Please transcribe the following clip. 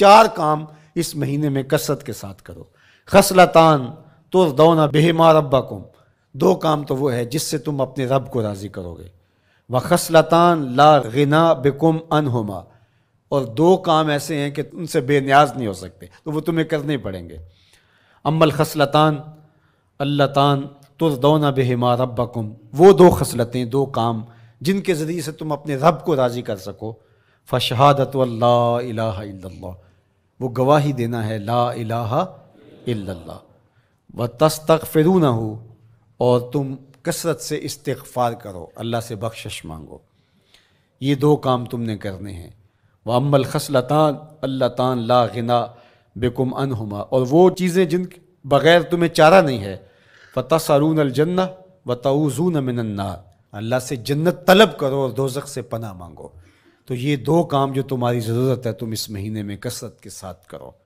चार काम इस महीने में कसरत के साथ करो खसलतान तो दौना बेहमा रब्बा कुम दो काम तो वो है जिससे तुम अपने रब को राज़ी करोगे व खसलतान ला गना बेकुम अनहुमा और दो काम ऐसे हैं कि उनसे बेनियाज नहीं हो सकते तो वो तुम्हें करने पड़ेंगे अमल खसलतान अल्लातान तुरदौना बेहमा रब्बकुम वो दो खसलतें दो काम जिनके ज़रिए से तुम अपने रब को राज़ी कर सको फ़शहादत अल्ला वो गवाही देना है ला इलाहा इल्लल्लाह व तस तक फिरू ना हो और तुम कसरत से इस्तफ़ार करो अल्लाह से बख्शिश मांगो ये दो काम तुमने करने हैं व अम्बल खसलतान अल्लाह तान ला गना बेकुम अनहुमा और वो चीज़ें जिन बग़ैर तुम्हें चारा नहीं है फ़तः सारून अलजन्ना व तऊज़ून मिनन्नार अल्लाह से जन्नत तलब करो और दोजख से पना मांगो तो ये दो काम जो तुम्हारी ज़रूरत है तुम इस महीने में कसरत के साथ करो